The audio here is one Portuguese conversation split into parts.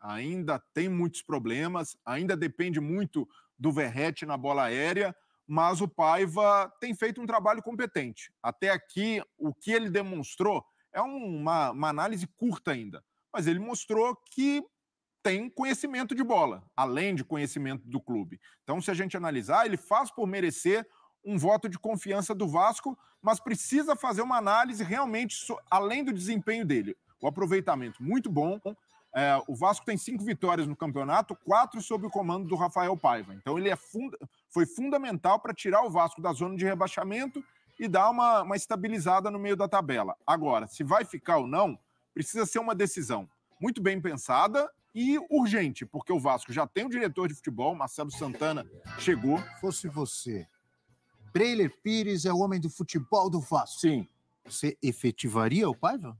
ainda tem muitos problemas, ainda depende muito do Verrete na bola aérea, mas o Paiva tem feito um trabalho competente. Até aqui, o que ele demonstrou é uma, uma análise curta ainda, mas ele mostrou que tem conhecimento de bola, além de conhecimento do clube. Então, se a gente analisar, ele faz por merecer um voto de confiança do Vasco, mas precisa fazer uma análise realmente além do desempenho dele. O aproveitamento muito bom, é, o Vasco tem cinco vitórias no campeonato, quatro sob o comando do Rafael Paiva. Então ele é funda foi fundamental para tirar o Vasco da zona de rebaixamento e dar uma, uma estabilizada no meio da tabela. Agora, se vai ficar ou não, precisa ser uma decisão muito bem pensada e urgente, porque o Vasco já tem o diretor de futebol, Marcelo Santana chegou. Se fosse você, Breiler Pires é o homem do futebol do Vasco. Sim. Você efetivaria o Paiva?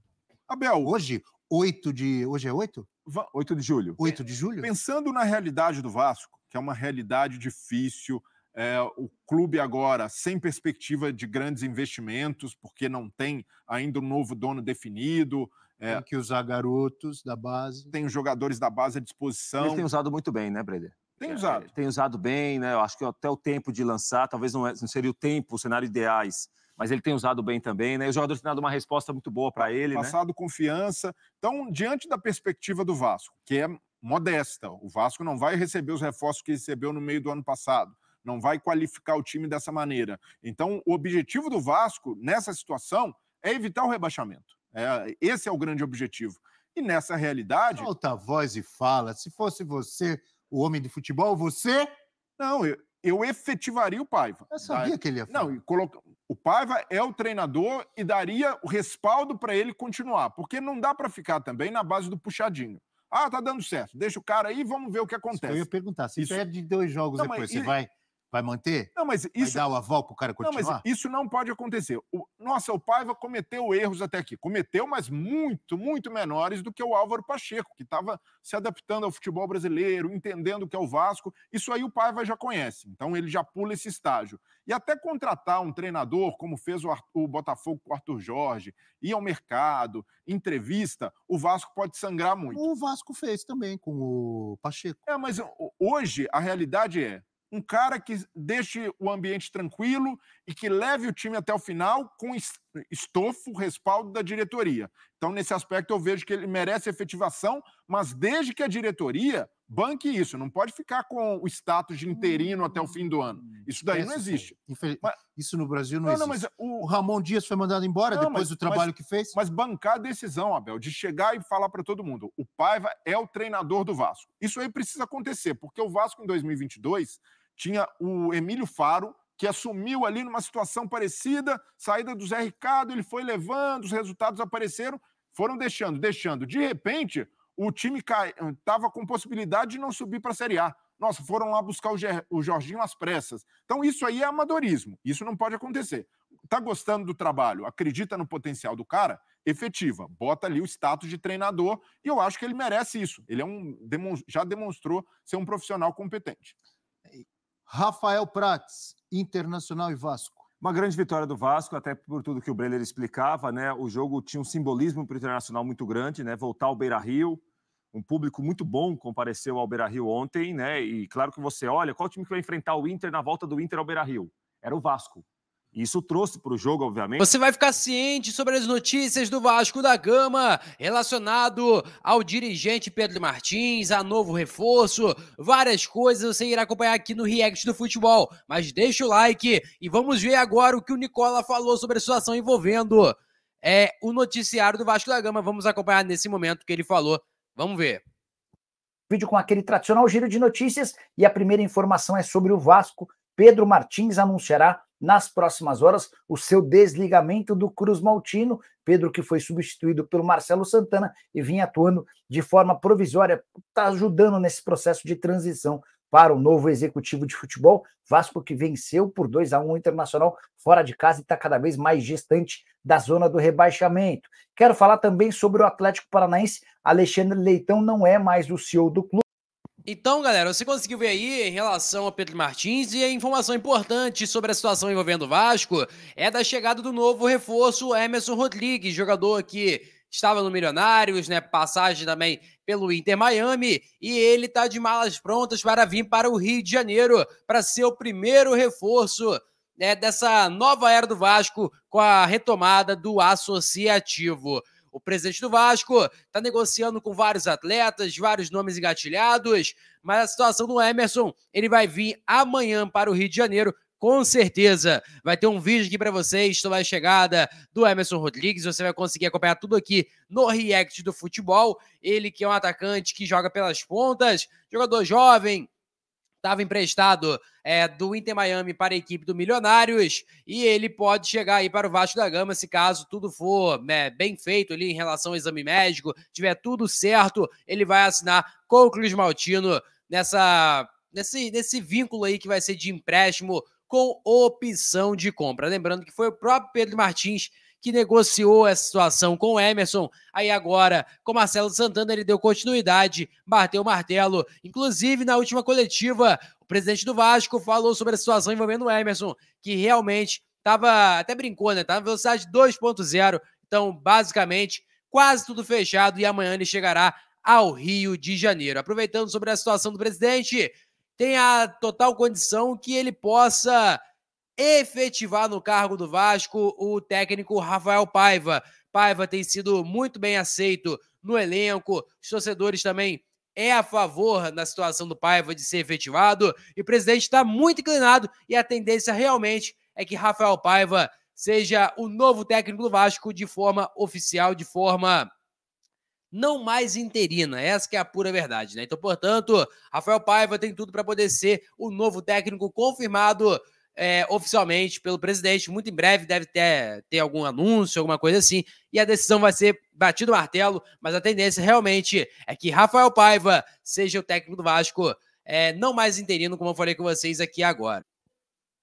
Abel. Hoje, 8 de. Hoje é 8? 8 de julho. 8 de julho? Pensando na realidade do Vasco, que é uma realidade difícil, é, o clube agora sem perspectiva de grandes investimentos, porque não tem ainda um novo dono definido. É, tem que usar garotos da base. Tem os jogadores da base à disposição. Eles tem usado muito bem, né, Breder? Tem é, usado. tem usado bem, né? Eu acho que é até o tempo de lançar, talvez não, é, não seria o tempo, o cenário ideais mas ele tem usado bem também, né? E o jogador tem dado uma resposta muito boa para ele. Né? Passado né? confiança. Então, diante da perspectiva do Vasco, que é modesta, o Vasco não vai receber os reforços que recebeu no meio do ano passado. Não vai qualificar o time dessa maneira. Então, o objetivo do Vasco, nessa situação, é evitar o rebaixamento. É, esse é o grande objetivo. E nessa realidade. Solta a voz e fala. Se fosse você, o homem de futebol, você. Não, eu, eu efetivaria o Paiva. Eu sabia que ele ia falar. Não, coloca... o Paiva é o treinador e daria o respaldo para ele continuar, porque não dá para ficar também na base do puxadinho. Ah, tá dando certo, deixa o cara aí, vamos ver o que acontece. eu ia perguntar, se isso... perde dois jogos não, depois, você e... vai Vai manter? Não, mas isso. Vai dar o aval pro cara continuar? Não, mas isso não pode acontecer. O... Nossa, o Paiva cometeu erros até aqui. Cometeu, mas muito, muito menores do que o Álvaro Pacheco, que estava se adaptando ao futebol brasileiro, entendendo o que é o Vasco. Isso aí o Paiva já conhece. Então ele já pula esse estágio. E até contratar um treinador, como fez o, Arthur, o Botafogo com o Arthur Jorge, ir ao mercado, entrevista, o Vasco pode sangrar muito. O Vasco fez também com o Pacheco. É, mas hoje a realidade é um cara que deixe o ambiente tranquilo e que leve o time até o final com estofo, respaldo da diretoria. Então, nesse aspecto, eu vejo que ele merece efetivação, mas desde que a diretoria banque isso, não pode ficar com o status de interino até o fim do ano. Hum. Isso daí não existe. É, mas... Isso no Brasil não, não existe. Não, o... o Ramon Dias foi mandado embora não, depois mas, do trabalho mas, que fez. Mas bancar a decisão, Abel, de chegar e falar para todo mundo, o Paiva é o treinador do Vasco. Isso aí precisa acontecer, porque o Vasco em 2022 tinha o Emílio Faro, que assumiu ali numa situação parecida, saída do Zé Ricardo, ele foi levando, os resultados apareceram, foram deixando, deixando. De repente, o time estava eh, com possibilidade de não subir para a Série A. Nossa, foram lá buscar o, Ger o Jorginho às pressas. Então, isso aí é amadorismo. Isso não pode acontecer. Tá gostando do trabalho, acredita no potencial do cara, efetiva, bota ali o status de treinador e eu acho que ele merece isso. Ele é um, já demonstrou ser um profissional competente. Rafael Prates, Internacional e Vasco. Uma grande vitória do Vasco, até por tudo que o Breler explicava, né? O jogo tinha um simbolismo para o Internacional muito grande, né? Voltar ao Beira Rio, um público muito bom compareceu ao Beira Rio ontem, né? E claro que você olha, qual time que vai enfrentar o Inter na volta do Inter ao Beira Rio? Era o Vasco. Isso trouxe para o jogo, obviamente. Você vai ficar ciente sobre as notícias do Vasco da Gama relacionado ao dirigente Pedro Martins, a novo reforço, várias coisas você irá acompanhar aqui no React do Futebol. Mas deixa o like e vamos ver agora o que o Nicola falou sobre a situação envolvendo é, o noticiário do Vasco da Gama. Vamos acompanhar nesse momento que ele falou. Vamos ver. Vídeo com aquele tradicional giro de notícias e a primeira informação é sobre o Vasco. Pedro Martins anunciará nas próximas horas o seu desligamento do Cruz Maltino, Pedro que foi substituído pelo Marcelo Santana e vinha atuando de forma provisória, está ajudando nesse processo de transição para o novo executivo de futebol. Vasco que venceu por 2 a 1 o Internacional fora de casa e está cada vez mais distante da zona do rebaixamento. Quero falar também sobre o Atlético Paranaense. Alexandre Leitão não é mais o CEO do clube. Então, galera, você conseguiu ver aí em relação ao Pedro Martins e a informação importante sobre a situação envolvendo o Vasco é da chegada do novo reforço Emerson Rodrigues, jogador que estava no Milionários, né, passagem também pelo Inter Miami, e ele está de malas prontas para vir para o Rio de Janeiro para ser o primeiro reforço né, dessa nova era do Vasco com a retomada do associativo. O presidente do Vasco está negociando com vários atletas, vários nomes engatilhados, mas a situação do Emerson, ele vai vir amanhã para o Rio de Janeiro com certeza vai ter um vídeo aqui para vocês sobre a chegada do Emerson Rodrigues. Você vai conseguir acompanhar tudo aqui no React do Futebol. Ele que é um atacante que joga pelas pontas, jogador jovem, estava emprestado é, do Inter Miami para a equipe do Milionários e ele pode chegar aí para o Vasco da Gama se caso tudo for né, bem feito ali em relação ao exame médico, tiver tudo certo, ele vai assinar com o Cruz Maltino nessa, nesse, nesse vínculo aí que vai ser de empréstimo com opção de compra. Lembrando que foi o próprio Pedro Martins que negociou essa situação com o Emerson. Aí agora, com Marcelo Santana, ele deu continuidade, bateu o martelo. Inclusive, na última coletiva, o presidente do Vasco falou sobre a situação envolvendo o Emerson, que realmente estava, até brincou, né? Estava na velocidade 2.0. Então, basicamente, quase tudo fechado e amanhã ele chegará ao Rio de Janeiro. Aproveitando sobre a situação do presidente, tem a total condição que ele possa efetivar no cargo do Vasco o técnico Rafael Paiva. Paiva tem sido muito bem aceito no elenco, os torcedores também é a favor na situação do Paiva de ser efetivado e o presidente está muito inclinado e a tendência realmente é que Rafael Paiva seja o novo técnico do Vasco de forma oficial, de forma não mais interina. Essa que é a pura verdade, né? Então, portanto, Rafael Paiva tem tudo para poder ser o novo técnico confirmado é, oficialmente pelo presidente. Muito em breve deve ter, ter algum anúncio, alguma coisa assim. E a decisão vai ser batido o martelo, mas a tendência realmente é que Rafael Paiva seja o técnico do Vasco, é, não mais interino, como eu falei com vocês aqui agora.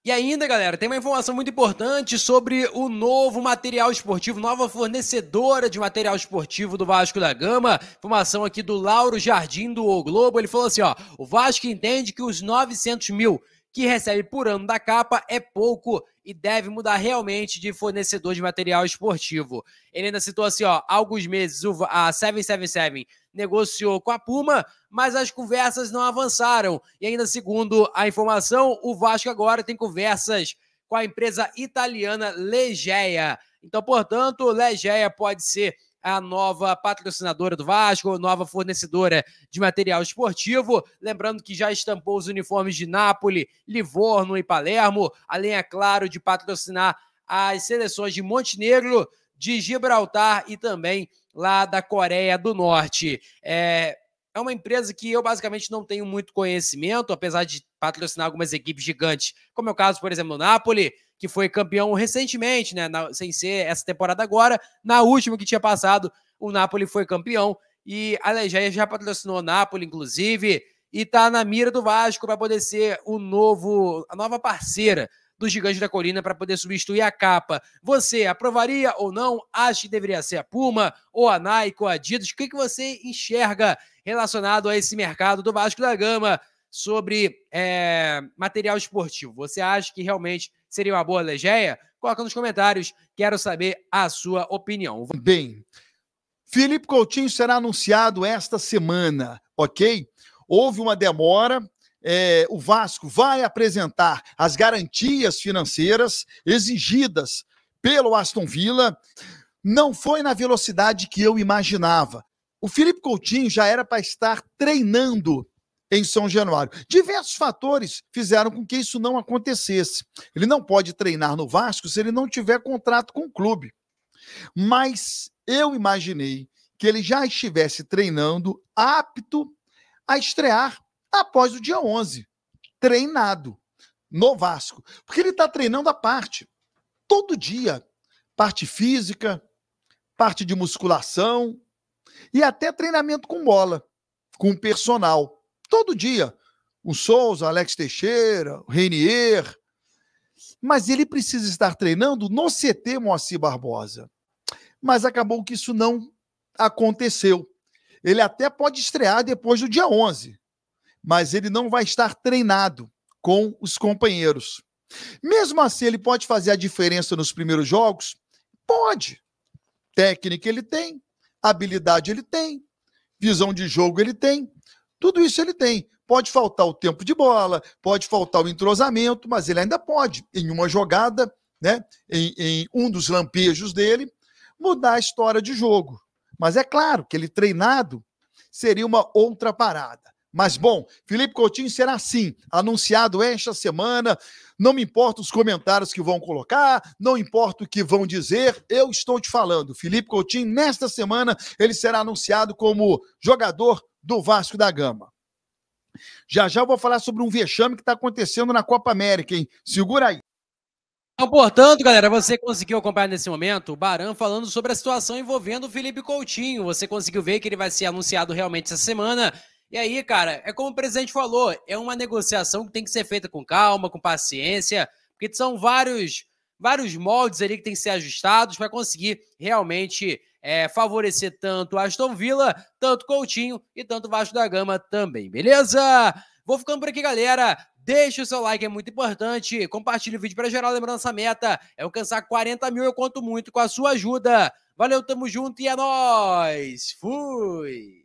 E ainda, galera, tem uma informação muito importante sobre o novo material esportivo, nova fornecedora de material esportivo do Vasco da Gama. Informação aqui do Lauro Jardim do o Globo. Ele falou assim: ó, o Vasco entende que os 900 mil que recebe por ano da capa é pouco e deve mudar realmente de fornecedor de material esportivo. Ele ainda citou assim, ó, há alguns meses a 777 negociou com a Puma, mas as conversas não avançaram. E ainda segundo a informação, o Vasco agora tem conversas com a empresa italiana Legeia. Então, portanto, Legeia pode ser a nova patrocinadora do Vasco, nova fornecedora de material esportivo. Lembrando que já estampou os uniformes de Nápoles, Livorno e Palermo, além, é claro, de patrocinar as seleções de Montenegro, de Gibraltar e também lá da Coreia do Norte. É, é uma empresa que eu basicamente não tenho muito conhecimento, apesar de patrocinar algumas equipes gigantes, como é o caso, por exemplo, do Napoli, que foi campeão recentemente, né? Na, sem ser essa temporada agora, na última que tinha passado, o Napoli foi campeão. E a Legeia já patrocinou o Napoli, inclusive, e tá na mira do Vasco para poder ser o novo, a nova parceira do Gigante da Colina para poder substituir a capa. Você aprovaria ou não? Acha que deveria ser a Puma ou a Nike ou a Adidas? O que, que você enxerga relacionado a esse mercado do Vasco da Gama sobre é, material esportivo? Você acha que realmente seria uma boa legeia? Coloca nos comentários, quero saber a sua opinião. Bem, Felipe Coutinho será anunciado esta semana, ok? Houve uma demora, é, o Vasco vai apresentar as garantias financeiras exigidas pelo Aston Villa. Não foi na velocidade que eu imaginava. O Felipe Coutinho já era para estar treinando em São Januário. Diversos fatores fizeram com que isso não acontecesse. Ele não pode treinar no Vasco se ele não tiver contrato com o clube. Mas eu imaginei que ele já estivesse treinando apto a estrear após o dia 11, treinado no Vasco, porque ele está treinando a parte todo dia, parte física, parte de musculação e até treinamento com bola, com personal todo dia. O Souza, Alex Teixeira, o Renier. Mas ele precisa estar treinando no CT Moacir Barbosa. Mas acabou que isso não aconteceu. Ele até pode estrear depois do dia 11, mas ele não vai estar treinado com os companheiros. Mesmo assim, ele pode fazer a diferença nos primeiros jogos? Pode. Técnica ele tem, habilidade ele tem, visão de jogo ele tem. Tudo isso ele tem. Pode faltar o tempo de bola, pode faltar o entrosamento, mas ele ainda pode, em uma jogada, né, em, em um dos lampejos dele, mudar a história de jogo. Mas é claro que ele treinado seria uma outra parada. Mas bom, Felipe Coutinho será sim anunciado esta semana. Não me importa os comentários que vão colocar, não importa o que vão dizer, eu estou te falando. Felipe Coutinho, nesta semana, ele será anunciado como jogador do Vasco da Gama. Já já eu vou falar sobre um vexame que está acontecendo na Copa América, hein? Segura aí. Então, portanto, galera, você conseguiu acompanhar nesse momento o Baran falando sobre a situação envolvendo o Felipe Coutinho. Você conseguiu ver que ele vai ser anunciado realmente essa semana. E aí, cara, é como o presidente falou, é uma negociação que tem que ser feita com calma, com paciência, porque são vários vários moldes ali que tem que ser ajustados para conseguir realmente é, favorecer tanto Aston Villa, tanto Coutinho e tanto Vasco da Gama também, beleza? Vou ficando por aqui, galera. Deixe o seu like, é muito importante. Compartilhe o vídeo para geral. Lembrando, essa meta é alcançar 40 mil. Eu conto muito com a sua ajuda. Valeu, tamo junto e é nóis. Fui!